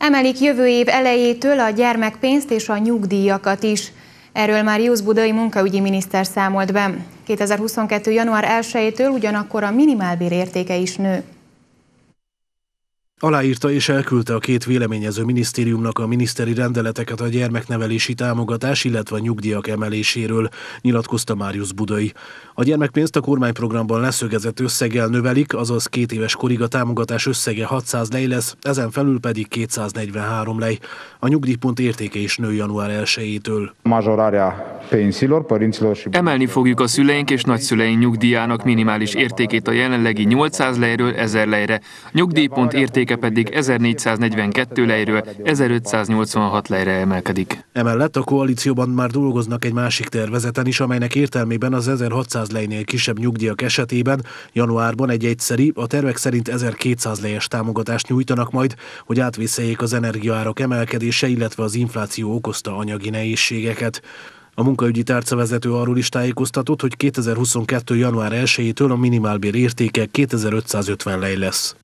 Emelik jövő év elejétől a gyermekpénzt és a nyugdíjakat is. Erről már Józ Budai munkaügyi miniszter számolt be. 2022. január 1-től ugyanakkor a minimálbér értéke is nő. Aláírta és elküldte a két véleményező minisztériumnak a miniszteri rendeleteket a gyermeknevelési támogatás, illetve a nyugdíjak emeléséről, nyilatkozta Máriusz Budai. A gyermekpénzt a kormányprogramban leszögezett összeggel növelik, azaz két éves korig a támogatás összege 600 lej lesz, ezen felül pedig 243 lej. A nyugdíjpont értéke is nő január 1-től părinților și... Emelni fogjuk a szüleink és nagyszüleink nyugdíjának minimális értékét a jelenlegi 800 lejről 1000 lejre, nyugdíjpont értéke pedig 1442 lejről 1586 lejre emelkedik. Emellett a koalícióban már dolgoznak egy másik tervezeten is, amelynek értelmében az 1600 lejnél kisebb nyugdíjak esetében januárban egy egyszeri, a tervek szerint 1200 lejes támogatást nyújtanak majd, hogy átvészeljék az energiaárak emelkedése, illetve az infláció okozta anyagi nehézségeket. A munkaügyi tárcavezető arról is tájékoztatott, hogy 2022. január 1-től a minimálbér értéke 2550 lej lesz.